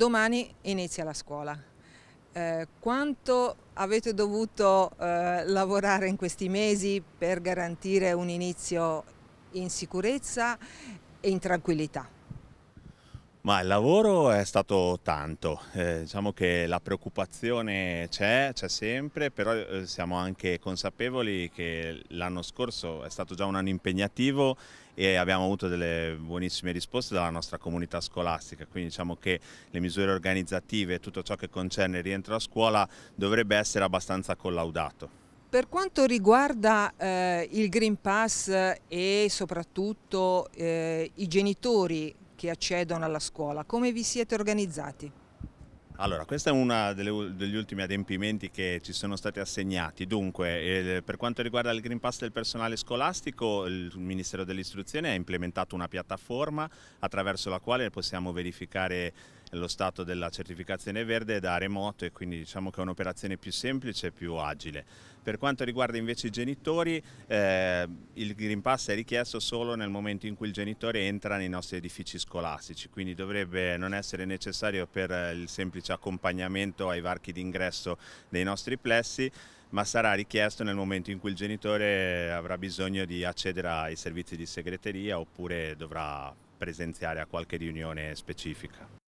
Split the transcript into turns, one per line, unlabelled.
Domani inizia la scuola. Eh, quanto avete dovuto eh, lavorare in questi mesi per garantire un inizio in sicurezza e in tranquillità?
Ma il lavoro è stato tanto, eh, diciamo che la preoccupazione c'è, c'è sempre, però eh, siamo anche consapevoli che l'anno scorso è stato già un anno impegnativo e abbiamo avuto delle buonissime risposte dalla nostra comunità scolastica, quindi diciamo che le misure organizzative e tutto ciò che concerne il rientro a scuola dovrebbe essere abbastanza collaudato.
Per quanto riguarda eh, il Green Pass e soprattutto eh, i genitori che accedono alla scuola. Come vi siete organizzati?
Allora, questo è uno degli ultimi adempimenti che ci sono stati assegnati. Dunque, per quanto riguarda il Green Pass del personale scolastico, il Ministero dell'Istruzione ha implementato una piattaforma attraverso la quale possiamo verificare lo stato della certificazione verde da remoto e quindi diciamo che è un'operazione più semplice e più agile. Per quanto riguarda invece i genitori, eh, il Green Pass è richiesto solo nel momento in cui il genitore entra nei nostri edifici scolastici, quindi dovrebbe non essere necessario per eh, il semplice accompagnamento ai varchi d'ingresso dei nostri plessi, ma sarà richiesto nel momento in cui il genitore avrà bisogno di accedere ai servizi di segreteria oppure dovrà presenziare a qualche riunione specifica.